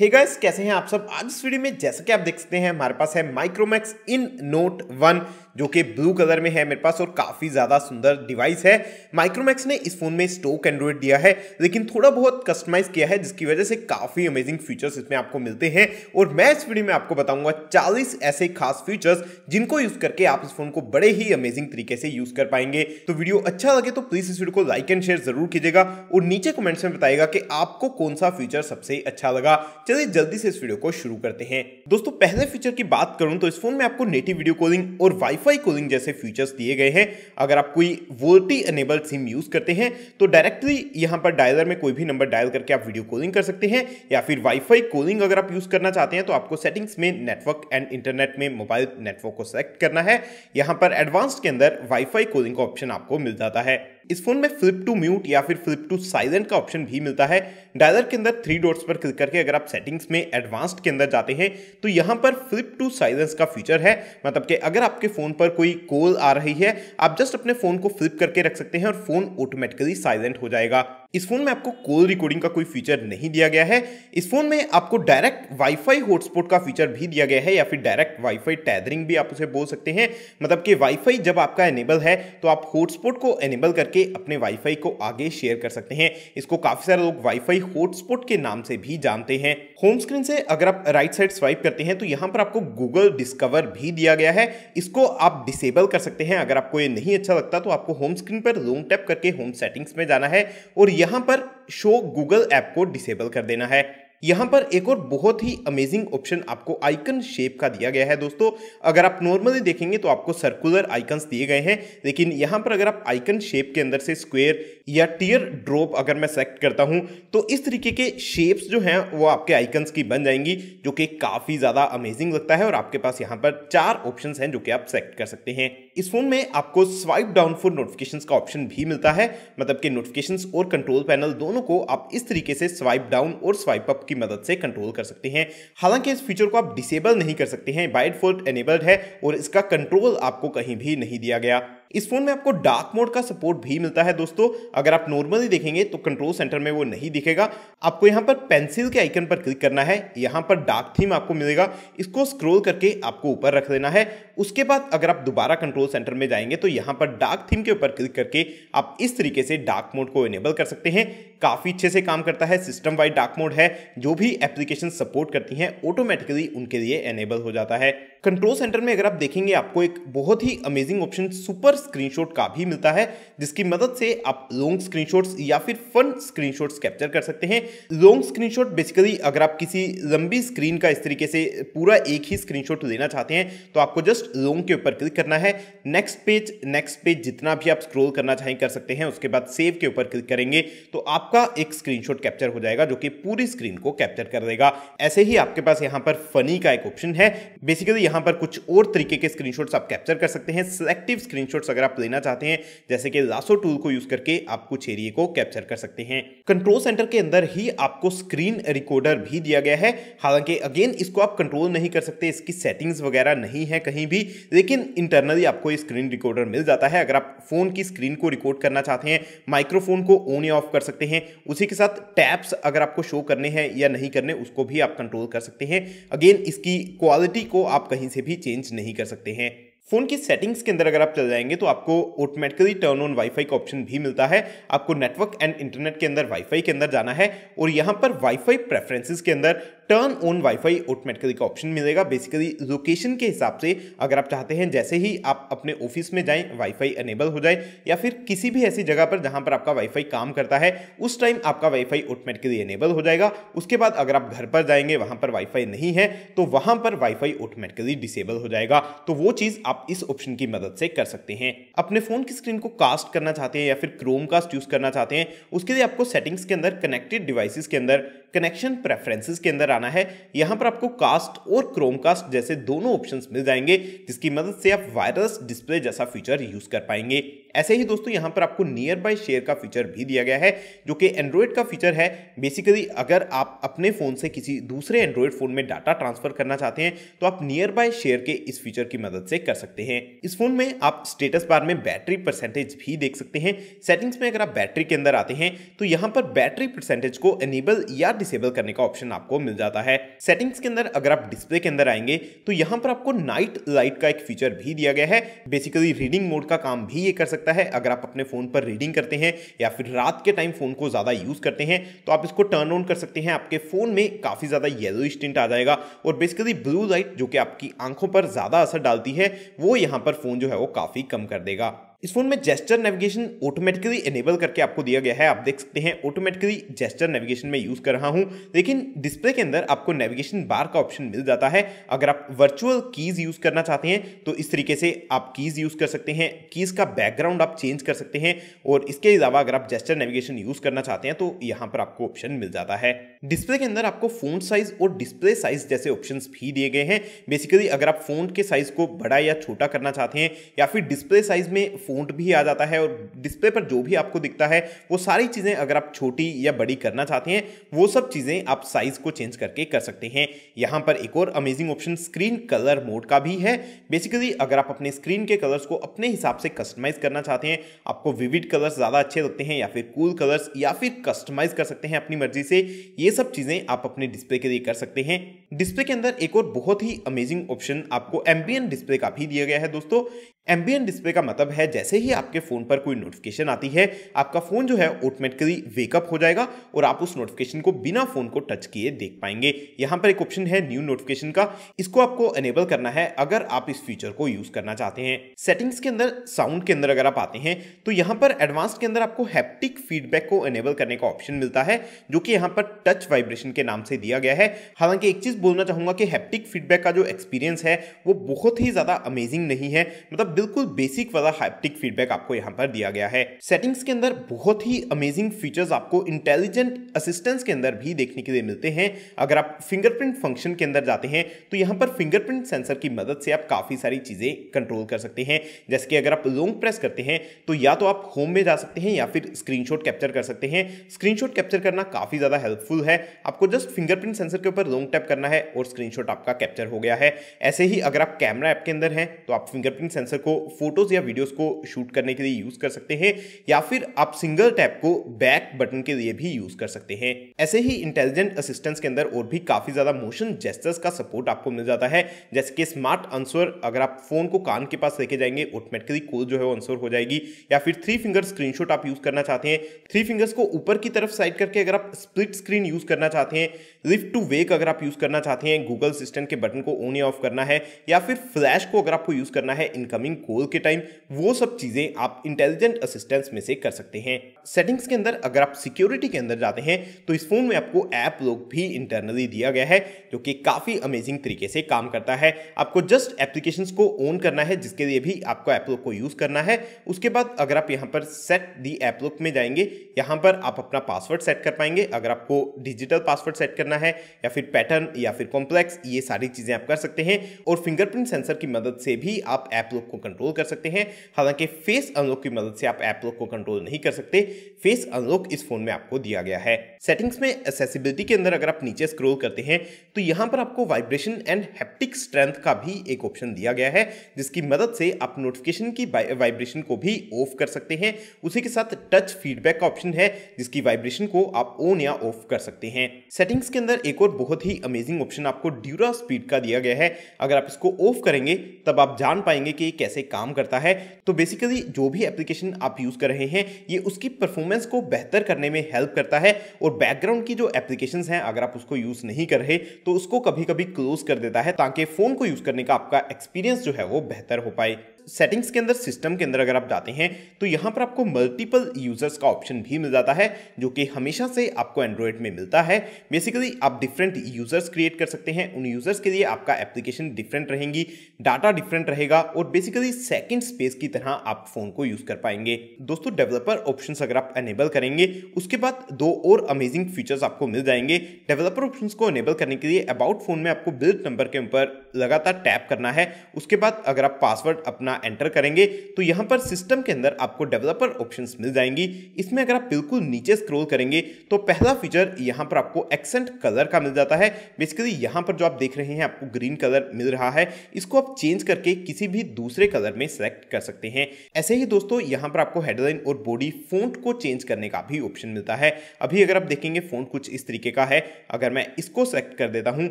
हे hey guys कैसे हैं आप सब आज इस वीडियो में जैसा कि आप देख सकते हैं हमारे पास है माइक्रोमैक्स इन नोट वन जो कि ब्लू कलर में है मेरे पास और काफ़ी ज़्यादा सुंदर डिवाइस है माइक्रोमैक्स ने इस फ़ोन में स्टोक एंड्रॉयड दिया है लेकिन थोड़ा बहुत कस्टमाइज़ किया है जिसकी वजह से काफ़ी अमेजिंग फीचर्स इसमें आपको मिलते हैं और मैं इस वीडियो में आपको बताऊंगा चालीस ऐसे खास फीचर्स जिनको यूज़ करके आप इस फ़ोन को बड़े ही अमेजिंग तरीके से यूज़ कर पाएंगे तो वीडियो अच्छा लगे तो प्लीज़ इस वीडियो को लाइक एंड शेयर ज़रूर कीजिएगा और नीचे कमेंट्स में बताएगा कि आपको कौन सा फीचर सबसे अच्छा लगा चलिए जल्दी से इस वीडियो को शुरू करते हैं दोस्तों पहले फीचर की बात करूं तो इस फोन में आपको नेटिव वीडियो कॉलिंग और वाईफाई कॉलिंग जैसे फीचर्स दिए गए हैं अगर आप कोई वोल्टी एनेबल्ड सिम यूज करते हैं तो डायरेक्टली यहाँ पर डायलर में कोई भी नंबर डायल करके आप वीडियो कॉलिंग कर सकते हैं या फिर वाईफाई कॉलिंग अगर आप यूज करना चाहते हैं तो आपको सेटिंग्स में नेटवर्क एंड इंटरनेट में मोबाइल नेटवर्क को सेलेक्ट करना है यहाँ पर एडवांस के अंदर वाईफाई कॉलिंग का ऑप्शन आपको मिल जाता है इस फोन में फ्लिप टू म्यूट या फिर फ्लिप टू साइलेंट का ऑप्शन भी मिलता है डायलर के अंदर थ्री डॉट्स पर क्लिक करके अगर आप सेटिंग्स में एडवांस्ड के अंदर जाते हैं तो यहाँ पर फ्लिप टू साइलेंस का फीचर है मतलब कि अगर आपके फोन पर कोई कॉल आ रही है आप जस्ट अपने फोन को फ्लिप करके रख सकते हैं और फोन ऑटोमेटिकली साइलेंट हो जाएगा इस फोन में आपको कॉल रिकॉर्डिंग का कोई फीचर नहीं दिया गया है इस फोन में आपको डायरेक्ट वाईफाई हॉटस्पॉट का फीचर भी दिया गया है या फिर डायरेक्ट वाईफाई टैदरिंग भी आप उसे बोल सकते हैं मतलब कि वाईफाई जब आपका एनेबल है तो आप हॉटस्पॉट को एनेबल करके अपने वाईफाई को आगे शेयर कर सकते हैं इसको काफ़ी सारे लोग वाईफाई हॉटस्पॉट के नाम से भी जानते हैं होम स्क्रीन से अगर आप राइट साइड स्वाइप करते हैं तो यहाँ पर आपको गूगल डिस्कवर भी दिया गया है इसको आप डिसेबल कर सकते हैं अगर आपको ये नहीं अच्छा लगता तो आपको होम स्क्रीन पर लॉन्ग टैप करके होम सेटिंग्स में जाना है और यहाँ पर शो गूगल ऐप को डिसेबल कर देना है यहाँ पर एक और बहुत ही अमेजिंग ऑप्शन आपको आइकन शेप का दिया गया है दोस्तों अगर आप नॉर्मली देखेंगे तो आपको सर्कुलर आइकन्स दिए गए हैं लेकिन यहाँ पर अगर आप आइकन शेप के अंदर से स्क्वेयर या टीयर ड्रॉप अगर मैं सेलेक्ट करता हूँ तो इस तरीके के शेप्स जो हैं वो आपके आइकन्स की बन जाएंगी जो कि काफ़ी ज़्यादा अमेजिंग लगता है और आपके पास यहाँ पर चार ऑप्शन हैं जो कि आप सेलेक्ट कर सकते हैं इस फोन में आपको स्वाइप डाउन फॉर नोटिफिकेशन का ऑप्शन भी मिलता है मतलब कि नोटिफिकेशंस और कंट्रोल पैनल दोनों को आप इस तरीके से स्वाइप डाउन और स्वाइप अप की मदद से कंट्रोल कर सकते हैं हालांकि इस फीचर को आप डिसेबल नहीं कर सकते हैं बाइड फोर्ट एनेबल्ड है और इसका कंट्रोल आपको कहीं भी नहीं दिया गया इस फोन में आपको डार्क मोड का सपोर्ट भी मिलता है दोस्तों अगर आप नॉर्मली देखेंगे तो कंट्रोल सेंटर में वो नहीं दिखेगा आपको यहाँ पर पेंसिल के आइकन पर क्लिक करना है यहाँ पर डार्क थीम आपको मिलेगा इसको स्क्रोल करके आपको ऊपर रख देना है उसके बाद अगर आप दोबारा कंट्रोल सेंटर में जाएंगे तो यहाँ पर डार्क थीम के ऊपर क्लिक करके आप इस तरीके से डार्क मोड को इनेबल कर सकते हैं काफ़ी अच्छे से काम करता है सिस्टम वाइड डार्क मोड है जो भी एप्लीकेशन सपोर्ट करती हैं ऑटोमेटिकली उनके लिए एनेबल हो जाता है कंट्रोल सेंटर में अगर आप देखेंगे आपको एक बहुत ही अमेजिंग ऑप्शन सुपर स्क्रीनशॉट का भी मिलता है जिसकी मदद से आप लॉन्ग स्क्रीनशॉट्स या फिर फन स्क्रीनशॉट्स कैप्चर कर सकते हैं लॉन्ग स्क्रीनशॉट बेसिकली अगर आप किसी लंबी स्क्रीन का इस तरीके से पूरा एक ही स्क्रीनशॉट लेना चाहते हैं तो आपको जस्ट लॉन्ग के ऊपर क्लिक करना है नेक्स्ट पेज नेक्स्ट पेज जितना भी आप स्क्रोल करना चाहें कर सकते हैं उसके बाद सेव के ऊपर क्लिक करेंगे तो आपका एक स्क्रीनशॉट कैप्चर हो जाएगा जो कि पूरी स्क्रीन को कैप्चर कर देगा ऐसे ही आपके पास यहाँ पर फनी का एक ऑप्शन है बेसिकली यहां पर कुछ और तरीके के स्क्रीनशॉट्स आप कैप्चर कर सकते हैं सिलेक्टिव स्क्रीनशॉट्स अगर आप लेना चाहते हैं जैसे कि लासो टूल को यूज करके आप कुछ एरिए को कैप्चर कर सकते हैं कंट्रोल सेंटर के अंदर ही आपको स्क्रीन रिकॉर्डर भी दिया गया है हालांकि अगेन इसको आप कंट्रोल नहीं कर सकते इसकी सेटिंग्स वगैरह नहीं है कहीं भी लेकिन इंटरनली आपको ये स्क्रीन रिकॉर्डर मिल जाता है अगर आप फोन की स्क्रीन को रिकॉर्ड करना चाहते हैं माइक्रोफोन को ऑन या ऑफ कर सकते हैं उसी के साथ टैप्स अगर आपको शो करने हैं या नहीं करने उसको भी आप कंट्रोल कर सकते हैं अगेन इसकी क्वालिटी को आप कहीं कहीं से भी चेंज नहीं कर सकते हैं फोन की सेटिंग्स के अंदर अगर आप चल जाएंगे तो आपको ऑटोमेटिकली टर्न ऑन वाईफाई का ऑप्शन भी मिलता है आपको नेटवर्क एंड इंटरनेट के अंदर वाईफाई के अंदर जाना है और यहाँ पर वाईफाई प्रेफरेंसेस के अंदर टर्न ऑन वाईफाई ऑटोमेटिकली का ऑप्शन मिलेगा बेसिकली लोकेशन के हिसाब से अगर आप चाहते हैं जैसे ही आप अपने ऑफिस में जाएं वाईफाई अनेबल हो जाए या फिर किसी भी ऐसी जगह पर जहां पर आपका वाईफाई काम करता है उस टाइम आपका वाईफाई ऑटोमेटिकली एनेबल हो जाएगा उसके बाद अगर आप घर पर जाएंगे वहां पर वाईफाई नहीं है तो वहां पर वाईफाई ऑटोमेटिकली डिसेबल हो जाएगा तो वो चीज आप इस ऑप्शन की मदद से कर सकते हैं अपने फोन की स्क्रीन को कास्ट करना चाहते हैं या फिर क्रोम कास्ट यूज करना चाहते हैं उसके लिए आपको सेटिंग्स के अंदर कनेक्टेड डिवाइसेस के अंदर कनेक्शन प्रेफरेंसेस के अंदर आना है यहां पर आपको कास्ट और क्रोमकास्ट जैसे दोनों ऑप्शंस मिल जाएंगे जिसकी मदद से आप वायरलेस डिस्प्ले जैसा फीचर यूज़ कर पाएंगे ऐसे ही दोस्तों यहाँ पर आपको नियर बाय शेयर का फीचर भी दिया गया है जो कि एंड्रॉयड का फीचर है बेसिकली अगर आप अपने फ़ोन से किसी दूसरे एंड्रॉयड फ़ोन में डाटा ट्रांसफ़र करना चाहते हैं तो आप नियर बाय शेयर के इस फीचर की मदद से कर सकते हैं इस फ़ोन में आप स्टेटस बार में बैटरी परसेंटेज भी देख सकते हैं सेटिंग्स में अगर आप बैटरी के अंदर आते हैं तो यहाँ पर बैटरी परसेंटेज को एनेबल या डिसेबल करने का ऑप्शन आपको मिल जाता है सेटिंग्स के अंदर अगर आप डिस्प्ले के अंदर आएंगे तो यहाँ पर आपको नाइट लाइट का एक फीचर भी दिया गया है बेसिकली रीडिंग मोड का काम भी ये कर सकते सकता है अगर आप अपने फ़ोन पर रीडिंग करते हैं या फिर रात के टाइम फ़ोन को ज़्यादा यूज़ करते हैं तो आप इसको टर्न ऑन कर सकते हैं आपके फ़ोन में काफ़ी ज़्यादा येलो स्टिंट आ जाएगा और बेसिकली ब्लू लाइट जो कि आपकी आंखों पर ज़्यादा असर डालती है वो यहाँ पर फ़ोन जो है वो काफ़ी कम कर देगा इस फोन में जेस्टर नेविगेशन ऑटोमेटिकली एनेबल करके आपको दिया गया है आप देख सकते हैं ऑटोमेटिकली जेस्टर नेविगेशन में यूज़ कर रहा हूं लेकिन डिस्प्ले के अंदर आपको नेविगेशन बार का ऑप्शन मिल जाता है अगर आप वर्चुअल कीज़ यूज़ करना चाहते हैं तो इस तरीके से आप कीज़ यूज़ कर सकते हैं कीज़ का बैकग्राउंड आप चेंज कर सकते हैं और इसके अलावा अगर आप जेस्टर नेविगेशन यूज़ करना चाहते हैं तो यहाँ पर आपको ऑप्शन मिल जाता है डिस्प्ले के अंदर आपको फोन साइज और डिस्प्ले साइज जैसे ऑप्शन भी दिए गए हैं बेसिकली अगर आप फोन के साइज को बड़ा या छोटा करना चाहते हैं या फिर डिस्प्ले साइज में फोन भी आ जाता है और डिस्प्ले पर जो भी आपको दिखता है वो सारी चीज़ें अगर आप छोटी या बड़ी करना चाहते हैं वो सब चीज़ें आप साइज़ को चेंज करके कर सकते हैं यहाँ पर एक और amazing option screen colour mode का भी है बेसिकली अगर आप अपने स्क्रीन के कलर्स को अपने हिसाब से कस्टमाइज़ करना चाहते हैं आपको विविड कलर्स ज़्यादा अच्छे लगते हैं या फिर कूल कलर्स या फिर कस्टमाइज़ कर सकते हैं अपनी मर्जी से ये सब चीज़ें आप अपने डिस्प्ले के लिए कर सकते हैं डिस्प्ले के अंदर एक और बहुत ही अमेजिंग ऑप्शन आपको एम्बियन डिस्प्ले का भी दिया गया है दोस्तों एम्बियन डिस्प्ले का मतलब है जैसे ही आपके फ़ोन पर कोई नोटिफिकेशन आती है आपका फ़ोन जो है ऑटोमेटिकली वेकअप हो जाएगा और आप उस नोटिफिकेशन को बिना फ़ोन को टच किए देख पाएंगे यहाँ पर एक ऑप्शन है न्यू नोटिफिकेशन का इसको आपको अनेबल करना है अगर आप इस फीचर को यूज़ करना चाहते हैं सेटिंग्स के अंदर साउंड के अंदर अगर आप आते हैं तो यहाँ पर एडवांस के अंदर आपको हैप्टिक फीडबैक को अनेबल करने का ऑप्शन मिलता है जो कि यहाँ पर टच वाइब्रेशन के नाम से दिया गया है हालांकि एक चीज़ बोलना चाहूँगा कि हैप्टिक फीडबैक का जो एक्सपीरियंस है वो बहुत ही ज़्यादा अमेजिंग नहीं है मतलब बिल्कुल बेसिक वाला हाइप्टिक फीडबैक आपको यहाँ पर दिया गया है सेटिंग्स के अंदर बहुत ही अमेजिंग फीचर्स आपको इंटेलिजेंट असिस्टेंस के अंदर भी देखने के लिए मिलते हैं अगर आप फिंगरप्रिंट फंक्शन के अंदर जाते हैं तो यहाँ पर फिंगरप्रिंट सेंसर की मदद से आप काफ़ी सारी चीज़ें कंट्रोल कर सकते हैं जैसे कि अगर आप लॉन्ग प्रेस करते हैं तो या तो आप होम में जा सकते हैं या फिर स्क्रीनशॉट कैप्चर कर सकते हैं स्क्रीनशॉट कैप्चर करना काफ़ी ज़्यादा हेल्पफुल है आपको जस्ट फिंगरप्रिंट सेंसर के ऊपर लॉन्ग टैप करना है और स्क्रीनशॉट आपका कैप्चर हो गया है ऐसे ही अगर आप कैमरा ऐप के अंदर हैं तो आप फिंगरप्रिंट सेंसर को फोटोज या वीडियोस को शूट करने के लिए यूज कर सकते हैं या फिर आप सिंगल टैप को बैक बटन के लिए भी यूज कर सकते हैं ऐसे ही इंटेलिजेंट असिस्टेंस के अंदर और भी काफी ज्यादा मोशन जेस्टर्स का सपोर्ट आपको मिल जाता है जैसे कि स्मार्ट आंसर अगर आप फोन को कान के पास लेके जाएंगे ऑटोमेटिकली कॉल जो है वो आंसर हो जाएगी या फिर थ्री फिंगर स्क्रीनशॉट आप यूज करना चाहते हैं थ्री फिंगर्स को ऊपर की तरफ साइड करके अगर आप स्प्लिट स्क्रीन यूज करना चाहते हैं लिफ्ट टू वेक अगर आप यूज करना चाहते हैं गूगल असिस्टेंट के बटन को ऑन या ऑफ करना है या फिर फ्लैश को अगर आपको यूज करना है इनकमिंग टाइमिंग कॉल के टाइम वो सब चीज़ें आप इंटेलिजेंट असिस्टेंस में से कर सकते हैं सेटिंग्स के अंदर अगर आप सिक्योरिटी के अंदर जाते हैं तो इस फ़ोन में आपको ऐप लॉक भी इंटरनली दिया गया है जो कि काफ़ी अमेजिंग तरीके से काम करता है आपको जस्ट एप्लीकेशन को ऑन करना है जिसके लिए भी आपको ऐप ऐपलॉक को यूज़ करना है उसके बाद अगर आप यहाँ पर सेट दी ऐपलॉक में जाएंगे यहाँ पर आप अपना पासवर्ड सेट कर पाएंगे अगर आपको डिजिटल पासवर्ड सेट करना है या फिर पैटर्न या फिर कॉम्प्लेक्स ये सारी चीज़ें आप कर सकते हैं और फिंगरप्रिंट सेंसर की मदद से भी आप ऐपलॉक को कंट्रोल कर सकते हैं हालांकि फेस अनलॉक की मदद से आप ऐप लॉक को कंट्रोल नहीं कर सकते फेस अनलॉक इस फोन में आपको दिया गया है सेटिंग्स में एसेसिबिलिटी के अंदर अगर आप नीचे स्क्रोल करते हैं तो यहाँ पर आपको वाइब्रेशन एंड हैप्टिक स्ट्रेंथ का भी एक ऑप्शन दिया गया है जिसकी मदद से आप नोटिफिकेशन की वाइब्रेशन को भी ऑफ कर सकते हैं उसी के साथ टच फीडबैक का ऑप्शन है जिसकी वाइब्रेशन को आप ऑन या ऑफ कर सकते हैं सेटिंग्स के अंदर एक और बहुत ही अमेजिंग ऑप्शन आपको ड्यूरा स्पीड का दिया गया है अगर आप इसको ऑफ करेंगे तब आप जान पाएंगे कि कैसे कैसे काम करता है तो बेसिकली जो भी एप्लीकेशन आप यूज़ कर रहे हैं ये उसकी परफॉर्मेंस को बेहतर करने में हेल्प करता है और बैकग्राउंड की जो एप्लीकेशन हैं अगर आप उसको यूज़ नहीं कर रहे तो उसको कभी कभी क्लोज कर देता है ताकि फ़ोन को यूज़ करने का आपका एक्सपीरियंस जो है वो बेहतर हो पाए सेटिंग्स के अंदर सिस्टम के अंदर अगर आप जाते हैं तो यहाँ पर आपको मल्टीपल यूजर्स का ऑप्शन भी मिल जाता है जो कि हमेशा से आपको एंड्रॉयड में मिलता है बेसिकली आप डिफरेंट यूजर्स क्रिएट कर सकते हैं उन यूजर्स के लिए आपका एप्लीकेशन डिफरेंट रहेंगी डाटा डिफरेंट रहेगा और बेसिकली सेकेंड स्पेस की तरह आप फोन को यूज कर पाएंगे दोस्तों डेवलपर ऑप्शन अगर आप एनेबल करेंगे उसके बाद दो और अमेजिंग फीचर्स आपको मिल जाएंगे डेवलपर ऑप्शन को एनेबल करने के लिए अबाउट फोन में आपको बिल्ड नंबर के ऊपर लगातार टैप करना है उसके बाद अगर आप पासवर्ड अपना अपना एंटर करेंगे तो यहां पर सिस्टम के अंदर आपको डेवलपर ऑप्शंस मिल जाएंगी इसमें अगर आप बिल्कुल नीचे स्क्रोल करेंगे तो पहला फीचर यहां पर आपको एक्सेंट कलर का मिल जाता है बेसिकली यहां पर जो आप देख रहे हैं आपको ग्रीन कलर मिल रहा है इसको आप चेंज करके किसी भी दूसरे कलर में सेलेक्ट कर सकते हैं ऐसे ही दोस्तों यहां पर आपको हेडलाइन और बॉडी फोन्ट को चेंज करने का भी ऑप्शन मिलता है अभी अगर आप देखेंगे फोन कुछ इस तरीके का है अगर मैं इसको सेलेक्ट कर देता हूं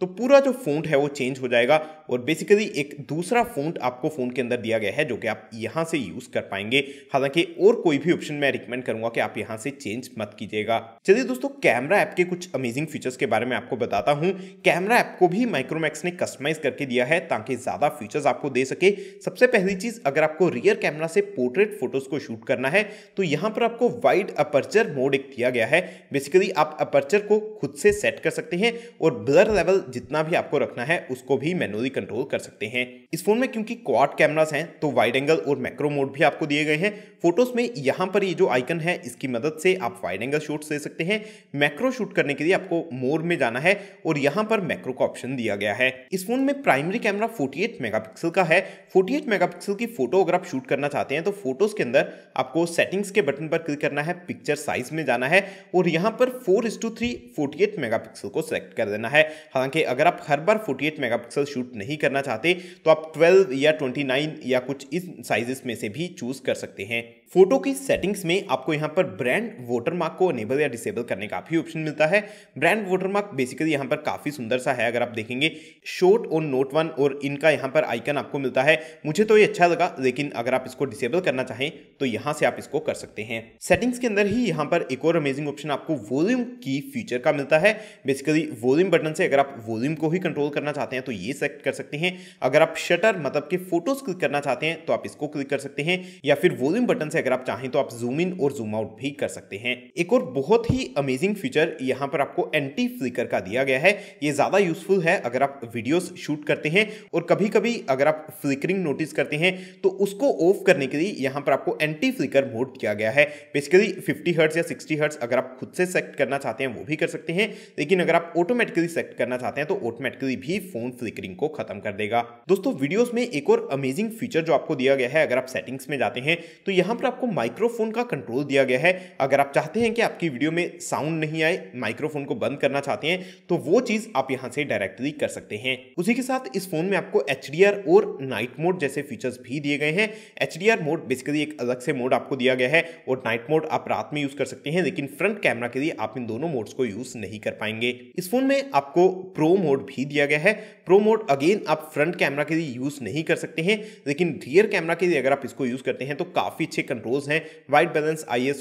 तो पूरा जो फोन है वो चेंज हो जाएगा और बेसिकली एक दूसरा फोन आपको फोन के अंदर दिया गया है जो कि आप यहाँ से यूज़ कर पाएंगे हालांकि और कोई भी ऑप्शन मैं रिकमेंड करूंगा कि आप यहाँ से चेंज मत कीजिएगा चलिए दोस्तों कैमरा ऐप के कुछ अमेजिंग फीचर्स के बारे में आपको बताता हूँ कैमरा ऐप को भी माइक्रोमैक्स ने कस्टमाइज करके दिया है ताकि ज़्यादा फीचर्स आपको दे सके सबसे पहली चीज़ अगर आपको रियर कैमरा से पोर्ट्रेट फोटोज़ को शूट करना है तो यहाँ पर आपको वाइड अपर्चर मोड एक दिया गया है बेसिकली आप अपर्चर को खुद से सेट कर सकते हैं और ब्लर लेवल जितना भी आपको रखना है उसको भी मैनुअली कंट्रोल कर सकते हैं इस फोन में क्योंकि क्वाड कैमरास हैं तो वाइड एंगल और मैक्रो मोड भी आपको दिए गए हैं फोटोज में यहां पर ये जो आइकन है इसकी मदद से आप वाइड एंगल शूट दे सकते हैं मैक्रो शूट करने के लिए आपको मोर में जाना है और यहां पर मैक्रो का ऑप्शन दिया गया है इस फोन में प्राइमरी कैमरा 48 मेगापिक्सल का है 48 मेगापिक्सल की फोटो अगर आप शूट करना चाहते हैं तो फोटोज के अंदर आपको सेटिंग्स के बटन पर क्लिक करना है पिक्चर साइज में जाना है और यहां पर four is to three forty eight megapixel को सिलेक्ट कर देना है हालांकि अगर आप हर बार फोर्टी 48 मेगापिक्सल शूट नहीं करना चाहते तो आप ट्वेल्व या ट्वेंटी नाइन या कुछ इस साइजेस में से भी चूज कर सकते हैं फोटो की सेटिंग्स में आपको यहाँ पर ब्रांड वोटरमार्क को अनेबल या डिसेबल करने का भी ऑप्शन मिलता है ब्रांड वोटरमार्क बेसिकली यहाँ पर काफ़ी सुंदर सा है अगर आप देखेंगे शोट और नोट वन और इनका यहाँ पर आइकन आपको मिलता है मुझे तो ये अच्छा लगा लेकिन अगर आप इसको डिसेबल करना चाहें तो यहाँ से आप इसको कर सकते हैं सेटिंग्स के अंदर ही यहाँ पर एक और अमेजिंग ऑप्शन आपको वॉल्यूम की फीचर का मिलता है बेसिकली वॉल्यूम बटन से अगर आप वॉल्यूम को ही कंट्रोल करना चाहते हैं तो ये सेलेक्ट कर सकते हैं अगर आप शटर मतलब कि फोटोज क्लिक करना करना चाहते हैं तो आप इसको क्लिक कर सकते हैं या फिर वॉल्यूम बटन से अगर आप चाहें तो आप जूम इन और जूम आउट भी कर सकते हैं एक और बहुत ही अमेजिंग फीचर यहाँ पर आपको एंटी फ्लिकर का दिया गया है ये ज़्यादा यूजफुल है अगर आप वीडियोस शूट करते हैं और कभी कभी अगर आप फ्लिकरिंग नोटिस करते हैं तो उसको ऑफ करने के लिए यहाँ पर आपको एंटी फ्लिकर मोड दिया गया है बेसिकली फिफ्टी हर्ट्स या सिक्सटी हर्ट्स अगर आप खुद से सेक्ट करना चाहते हैं वो भी कर सकते हैं लेकिन अगर आप ऑटोमेटिकली सेक्ट करना चाहते हैं तो ऑटोमेटिकली भी फोन फ्लिकरिंग को खत्म कर देगा दोस्तों वीडियोज में एक और अमेजिंग फीचर फीचर जो आपको दिया गया है अगर आप सेटिंग्स में जाते हैं तो यहाँ पर आपको माइक्रोफोन का कंट्रोल दिया गया है अगर आप चाहते हैं कि आपकी वीडियो में साउंड नहीं आए माइक्रोफोन को बंद करना चाहते हैं तो वो चीज़ आप यहाँ से डायरेक्टली कर सकते हैं उसी के साथ इस फोन में आपको एच और नाइट मोड जैसे फीचर्स भी दिए गए हैं एच मोड बेसिकली एक अलग से मोड आपको दिया गया है और नाइट मोड आप रात में यूज कर सकते हैं लेकिन फ्रंट कैमरा के लिए आप इन दोनों मोड्स को यूज नहीं कर पाएंगे इस फोन में आपको प्रो मोड भी दिया गया है प्रो मोड अगेन आप फ्रंट कैमरा के लिए यूज नहीं कर सकते हैं लेकिन रियर कैमरा के लिए अगर आप इसको यूज़ करते हैं तो काफ़ी अच्छे कंट्रोल्स हैं वाइट बैलेंस आई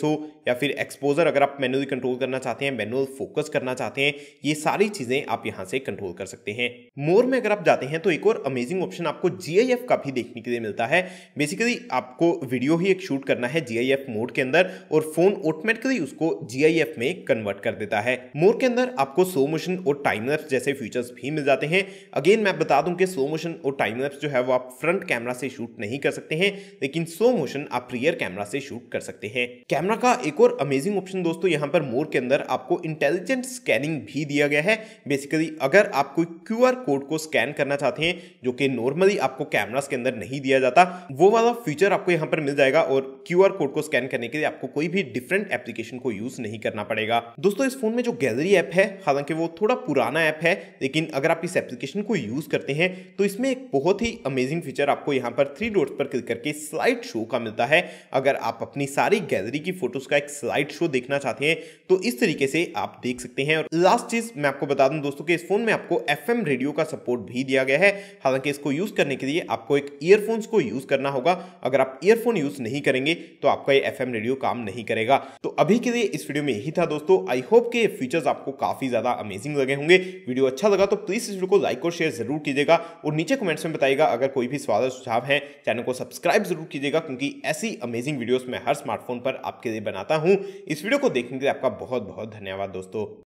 या फिर एक्सपोजर अगर आप मैनुअली कंट्रोल करना चाहते हैं मैनुअल फोकस करना चाहते हैं ये सारी चीज़ें आप यहाँ से कंट्रोल कर सकते हैं मोर में अगर आप जाते हैं तो एक और अमेजिंग ऑप्शन आपको जी का भी देखने के लिए मिलता है बेसिकली आपको वीडियो ही एक शूट करना है जी मोड के अंदर और फोन ऑटोमेटिकली उसको जी में कन्वर्ट कर देता है मोर के अंदर आपको स्लो मोशन और टाइमर जैसे फीचर्स भी मिल जाते हैं अगेन मैं बता दूं कि स्लो मोशन और टाइमर जो है वो आप फ्रंट कैमरा कैमरा से शूट नहीं कर सकते हैं लेकिन स्लो मोशन आप रियर कैमरा से शूट कर सकते हैं कैमरा का एक और अमेजिंग ऑप्शन दोस्तों यहाँ पर मोर के अंदर आपको इंटेलिजेंट स्कैनिंग भी दिया गया है बेसिकली अगर आप कोई क्यू कोड को स्कैन करना चाहते हैं जो कि नॉर्मली आपको कैमरास के अंदर नहीं दिया जाता वो वाला फीचर आपको यहाँ पर मिल जाएगा और क्यू कोड को स्कैन करने के लिए आपको कोई भी डिफरेंट एप्लीकेशन को यूज नहीं करना पड़ेगा दोस्तों इस फोन में जो गैलरी ऐप है हालांकि वो थोड़ा पुराना ऐप है लेकिन अगर आप इस एप्लीकेशन को यूज करते हैं तो इसमें एक बहुत ही अमेजिंग फीचर आपको यहाँ यहां पर थ्री डॉट्स पर क्लिक करके स्लाइड शो का मिलता है अगर आप अपनी सारी गैलरी की फोटोज का एक स्लाइड शो देखना चाहते हैं तो इस तरीके से आप देख सकते हैं और लास्ट चीज मैं आपको बता दूं दोस्तों कि इस फोन में आपको एफ रेडियो का सपोर्ट भी दिया गया है हालांकि इसको यूज करने के लिए आपको एक ईयरफोन्स को यूज करना होगा अगर आप ईयरफोन यूज नहीं करेंगे तो आपका ये एफ रेडियो काम नहीं करेगा तो अभी के लिए इस वीडियो में यही था दोस्तों आई होप के फीचर्स आपको काफी ज्यादा अमेजिंग लगे होंगे वीडियो अच्छा लगा तो प्लीज इस वीडियो को लाइक और शेयर जरूर कीजिएगा और नीचे कमेंट्स में बताइएगा अगर कोई भी सवाल सुझाव सुझाव है चैनल को सब्सक्राइब जरूर कीजिएगा क्योंकि ऐसी अमेजिंग वीडियोस मैं हर स्मार्टफोन पर आपके लिए बनाता हूं इस वीडियो को देखने के लिए आपका बहुत बहुत धन्यवाद दोस्तों